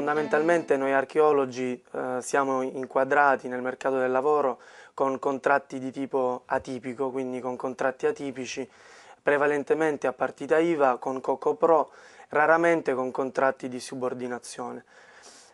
Fondamentalmente noi archeologi eh, siamo inquadrati nel mercato del lavoro con contratti di tipo atipico, quindi con contratti atipici, prevalentemente a partita IVA, con CocoPro, raramente con contratti di subordinazione.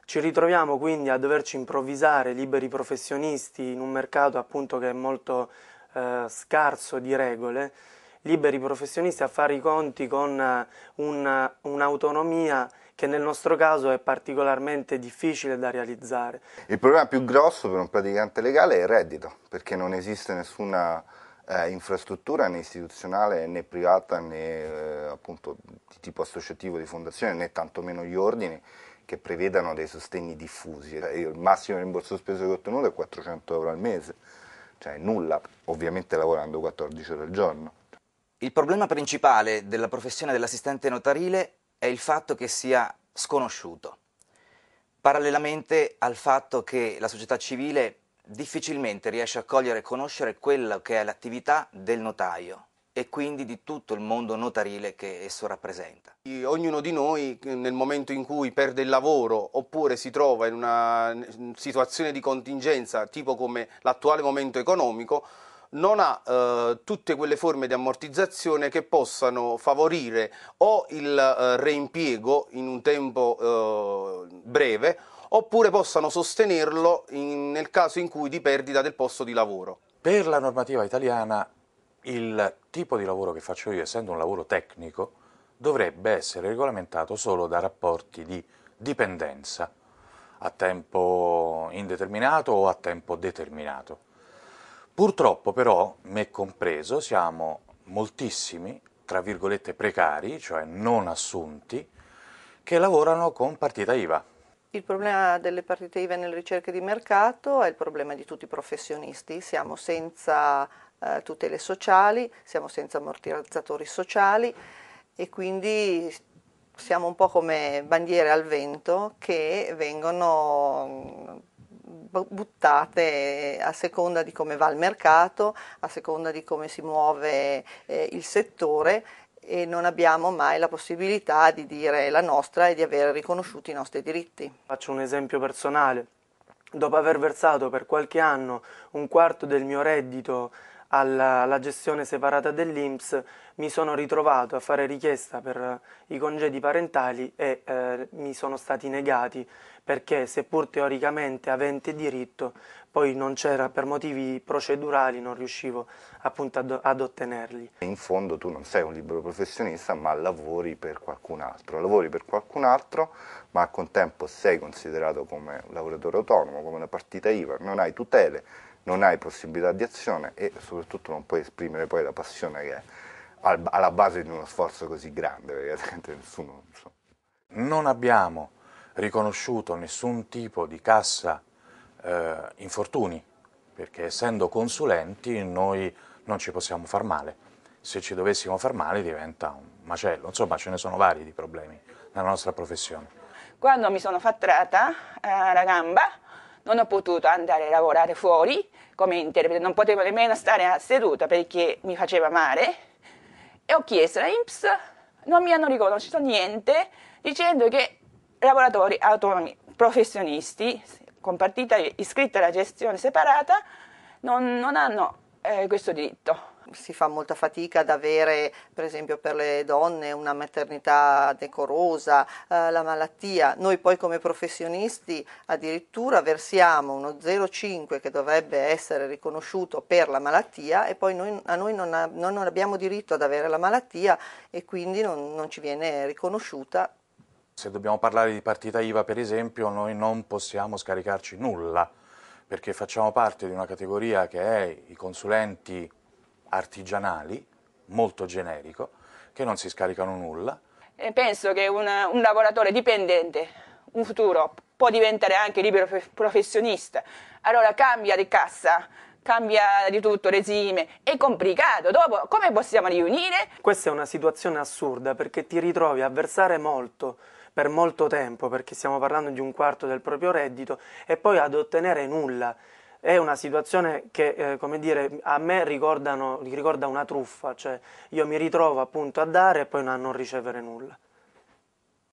Ci ritroviamo quindi a doverci improvvisare liberi professionisti in un mercato appunto che è molto eh, scarso di regole, liberi professionisti a fare i conti con eh, un'autonomia che nel nostro caso è particolarmente difficile da realizzare. Il problema più grosso per un praticante legale è il reddito, perché non esiste nessuna eh, infrastruttura né istituzionale né privata né eh, appunto di tipo associativo di fondazione né tantomeno gli ordini che prevedano dei sostegni diffusi. Eh, il massimo rimborso speso che ho ottenuto è 400 euro al mese, cioè nulla, ovviamente lavorando 14 ore al giorno. Il problema principale della professione dell'assistente notarile è il fatto che sia sconosciuto, parallelamente al fatto che la società civile difficilmente riesce a cogliere e conoscere quella che è l'attività del notaio e quindi di tutto il mondo notarile che esso rappresenta. Ognuno di noi nel momento in cui perde il lavoro oppure si trova in una situazione di contingenza tipo come l'attuale momento economico non ha eh, tutte quelle forme di ammortizzazione che possano favorire o il eh, reimpiego in un tempo eh, breve oppure possano sostenerlo in, nel caso in cui di perdita del posto di lavoro. Per la normativa italiana il tipo di lavoro che faccio io, essendo un lavoro tecnico, dovrebbe essere regolamentato solo da rapporti di dipendenza a tempo indeterminato o a tempo determinato. Purtroppo però, me compreso, siamo moltissimi, tra virgolette precari, cioè non assunti, che lavorano con partita IVA. Il problema delle partite IVA nelle ricerche di mercato è il problema di tutti i professionisti, siamo senza eh, tutele sociali, siamo senza ammortizzatori sociali e quindi siamo un po' come bandiere al vento che vengono buttate a seconda di come va il mercato, a seconda di come si muove eh, il settore e non abbiamo mai la possibilità di dire la nostra e di aver riconosciuto i nostri diritti. Faccio un esempio personale. Dopo aver versato per qualche anno un quarto del mio reddito alla, alla gestione separata dell'INPS mi sono ritrovato a fare richiesta per eh, i congedi parentali e eh, mi sono stati negati perché seppur teoricamente avente diritto poi non c'era per motivi procedurali non riuscivo appunto ad, ad, ottenerli. In fondo tu non sei un libero professionista ma lavori per qualcun altro, lavori per qualcun altro ma al contempo sei considerato come lavoratore autonomo, come una partita IVA, non hai tutele non hai possibilità di azione e soprattutto non puoi esprimere poi la passione che è alla base di uno sforzo così grande, perché nessuno... Insomma. Non abbiamo riconosciuto nessun tipo di cassa eh, infortuni, perché essendo consulenti noi non ci possiamo far male. Se ci dovessimo far male diventa un macello, insomma ce ne sono vari di problemi nella nostra professione. Quando mi sono fattrata eh, la gamba, non ho potuto andare a lavorare fuori come interprete, non potevo nemmeno stare seduta perché mi faceva male e ho chiesto alla INPS, non mi hanno riconosciuto niente dicendo che lavoratori autonomi professionisti con partita iscritta alla gestione separata non, non hanno eh, questo diritto si fa molta fatica ad avere per esempio per le donne una maternità decorosa, eh, la malattia. Noi poi come professionisti addirittura versiamo uno 0,5 che dovrebbe essere riconosciuto per la malattia e poi noi, a noi non, ha, non, abbiamo diritto ad avere la malattia e quindi non, non ci viene riconosciuta. Se dobbiamo parlare di partita IVA per esempio noi non possiamo scaricarci nulla perché facciamo parte di una categoria che è i consulenti artigianali, molto generico, che non si scaricano nulla. E penso che una, un lavoratore dipendente, un futuro, può diventare anche libero professionista. Allora cambia di cassa, cambia di tutto regime, è complicato, dopo come possiamo riunire? Questa è una situazione assurda perché ti ritrovi a versare molto per molto tempo, perché stiamo parlando di un quarto del proprio reddito, e poi ad ottenere nulla è una situazione che, eh, come dire, a me ricorda una truffa, cioè io mi ritrovo appunto a dare e poi a non ricevere nulla.